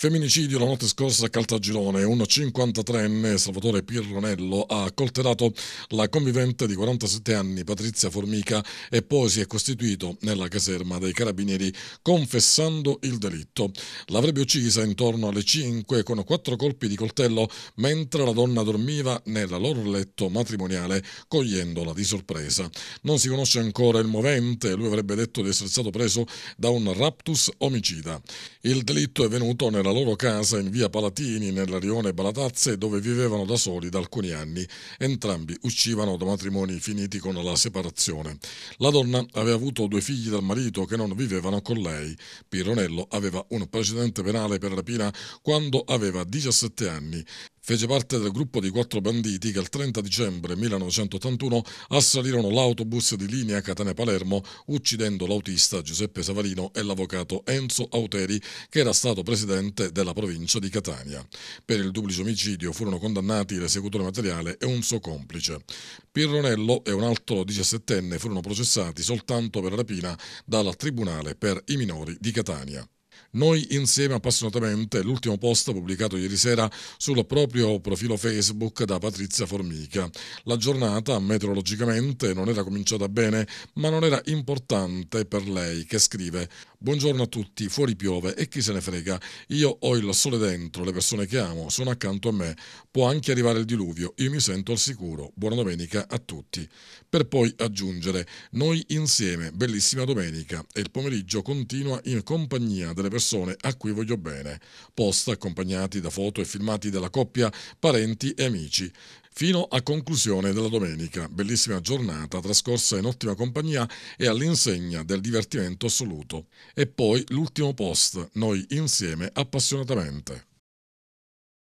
Femminicidio la notte scorsa a Caltagirone. Un 53enne, Salvatore Pirronello, ha accolterato la convivente di 47 anni, Patrizia Formica, e poi si è costituito nella caserma dei carabinieri confessando il delitto. L'avrebbe uccisa intorno alle 5 con quattro colpi di coltello mentre la donna dormiva nel loro letto matrimoniale, cogliendola di sorpresa. Non si conosce ancora il movente, lui avrebbe detto di essere stato preso da un raptus omicida. Il delitto è venuto nella nella loro casa in via Palatini, nel rione Balatazze, dove vivevano da soli da alcuni anni. Entrambi uscivano da matrimoni finiti con la separazione. La donna aveva avuto due figli dal marito che non vivevano con lei. Pironello aveva un precedente penale per rapina quando aveva 17 anni fece parte del gruppo di quattro banditi che il 30 dicembre 1981 assalirono l'autobus di linea Catania-Palermo, uccidendo l'autista Giuseppe Savarino e l'avvocato Enzo Auteri, che era stato presidente della provincia di Catania. Per il duplice omicidio furono condannati l'esecutore materiale e un suo complice. Pirronello e un altro 17enne furono processati soltanto per rapina dal Tribunale per i minori di Catania. Noi insieme appassionatamente, l'ultimo post pubblicato ieri sera sul proprio profilo Facebook da Patrizia Formica. La giornata meteorologicamente non era cominciata bene, ma non era importante per lei che scrive Buongiorno a tutti, fuori piove e chi se ne frega. Io ho il sole dentro, le persone che amo sono accanto a me. Può anche arrivare il diluvio, io mi sento al sicuro. Buona domenica a tutti. Per poi aggiungere, noi insieme, bellissima domenica e il pomeriggio continua in compagnia delle le persone a cui voglio bene, post accompagnati da foto e filmati della coppia, parenti e amici fino a conclusione della domenica, bellissima giornata trascorsa in ottima compagnia e all'insegna del divertimento assoluto. E poi l'ultimo post, noi insieme appassionatamente.